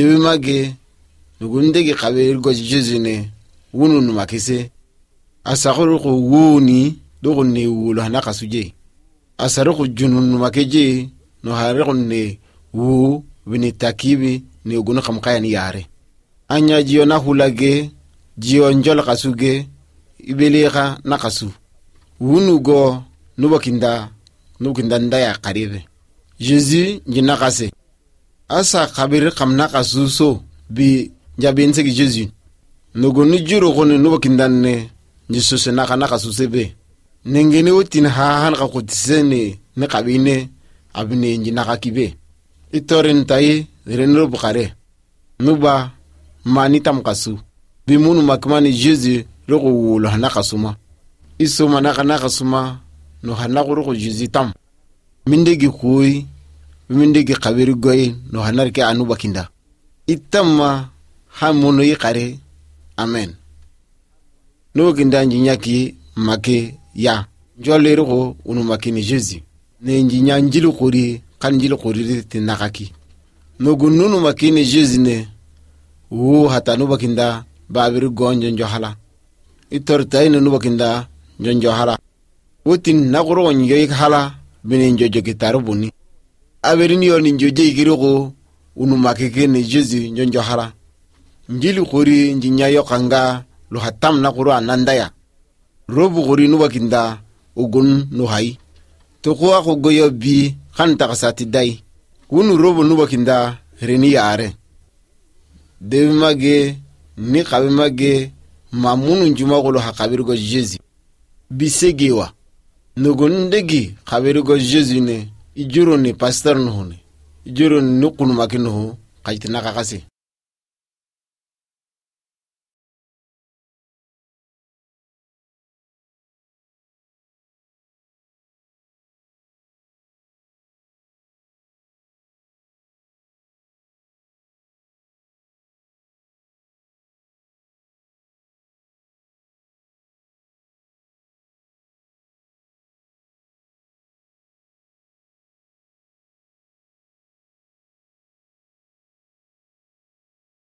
nebimage nugundegi kaberi gojijuzine wununu makise asakuru ku wuni dugunne wulo hana kasuje asaru ku jununu makeje nuhare gunne wu bini takibi ni ugunu kamkayani yare anya jiyo na hulage jiyo njol kasuge ibeleka na kasu wunugo nubokinda nubokinda ndaya karibe jesu njina kase asa kabiri kamna kasuso bi njabin segi jesu nugu ni juro kone nuba kindanne jisuse naka naka susebe nengene wotin hahan ka kutisene ne kabine abine nji naka kibe itorin tayi renro bukare nuba mani tam kasu bi munu makmani jesu roko wulo hanaka suma isoma naka naka suma no hanaka roko jesu tam mindegi kuyi bimindigi kabiri goyi no ke anu bakinda itamma hamono yi kare amen no kinda njinyaki make ya njolleri ko unu makini jezi ne njinya njili kuri kan njili kori ti nakaki nogu makini jezi ne wo hata nu bakinda babiri gonjo njohala itortaino nu bakinda njonjohala wotin nakuro njoyik hala bini njojokitaru buni aberin yo ni njoje igirigu unumakeke ni jezi njonjohara njili kuri njinyayo kanga luhatam na kuru anandaya robu kuri nubakinda ugun nuhai tokuwa kugoyo bi kanta kasati dai unu robu nubakinda reni yare devi mage ni kabi mage mamunu njuma kulu hakabiru kwa jezi bisegewa nugun degi kwa jezi ne i ni pastor nuhuni ni jurun ni kunumakinuhu kajtina kakasi